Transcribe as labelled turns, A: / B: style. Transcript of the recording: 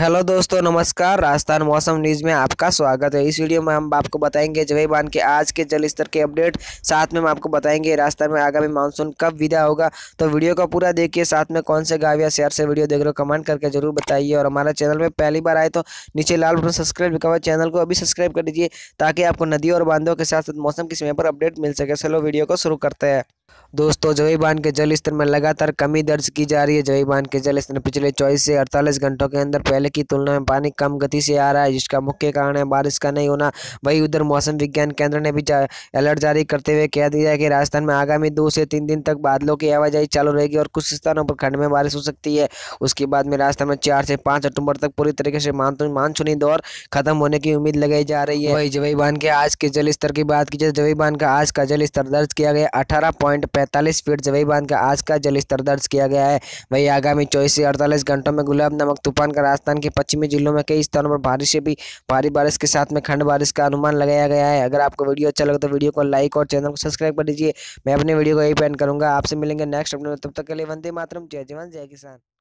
A: hello दोस्तों नमस्कार राजस्थान मौसम न्यूज़ में आपका स्वागत है इस वीडियो में हम आपको बताएंगे जवे बांध के आज के जल स्तर के अपडेट साथ में हम आपको बताएंगे राजस्थान में आगामी मानसून कब विदा होगा तो वीडियो को पूरा देखिए साथ में कौन से गाँव या शहर से वीडियो देख रहे हो कमेंट करके जरूर बताइए और हमारा चैनल में पहली बार आए तो नीचे लाल बटन सब्सक्राइब लिखा हुआ चैनल को अभी सब्सक्राइब कर दीजिए ताकि आपको नदियों और बांधों के साथ साथ मौसम के समय पर अपडेट मिल सके चलो वीडियो को शुरू करते हैं दोस्तों जवी बांध के जल स्तर में लगातार कमी दर्ज की जा रही है जवी बांध के जल स्तर पिछले 24 से 48 घंटों के अंदर पहले की तुलना में पानी कम गति से आ रहा है जिसका मुख्य कारण है बारिश का नहीं होना वही उधर मौसम विज्ञान केंद्र ने भी अलर्ट जारी करते हुए कह दिया है कि राजस्थान में आगामी दो से तीन दिन तक बादलों की आवाजाही चालू रहेगी और कुछ स्थानों पर खंड में बारिश हो सकती है उसके बाद में राजस्थान में चार से पाँच अक्टूबर तक पूरी तरीके से मानसून मानसूनी दौर खत्म होने की उम्मीद लगाई जा रही है वही जवी बांध के आज के जल स्तर की बात की जाए जवी बांध का आज का जल स्तर दर्ज किया गया अठारह पॉइंट पैंतालीस फीट जवई बांध का आज का स्तर दर्ज किया गया है वही आगामी चौबीस से अड़तालीस घंटों में गुलाब नमक तूफान का राजस्थान के पश्चिमी जिलों में कई स्थानों पर बारिश से भी भारी बारिश के साथ में खंड बारिश का अनुमान लगाया गया है अगर आपको वीडियो अच्छा लगे तो वीडियो को लाइक और चैनल को सब्सक्राइब कर दीजिए मैं अपने वीडियो को यही पेंड करूंगा आपसे मिलेंगे नेक्स्ट अपने तब तक के लिए वंदे मातरम जय जवान जय किसान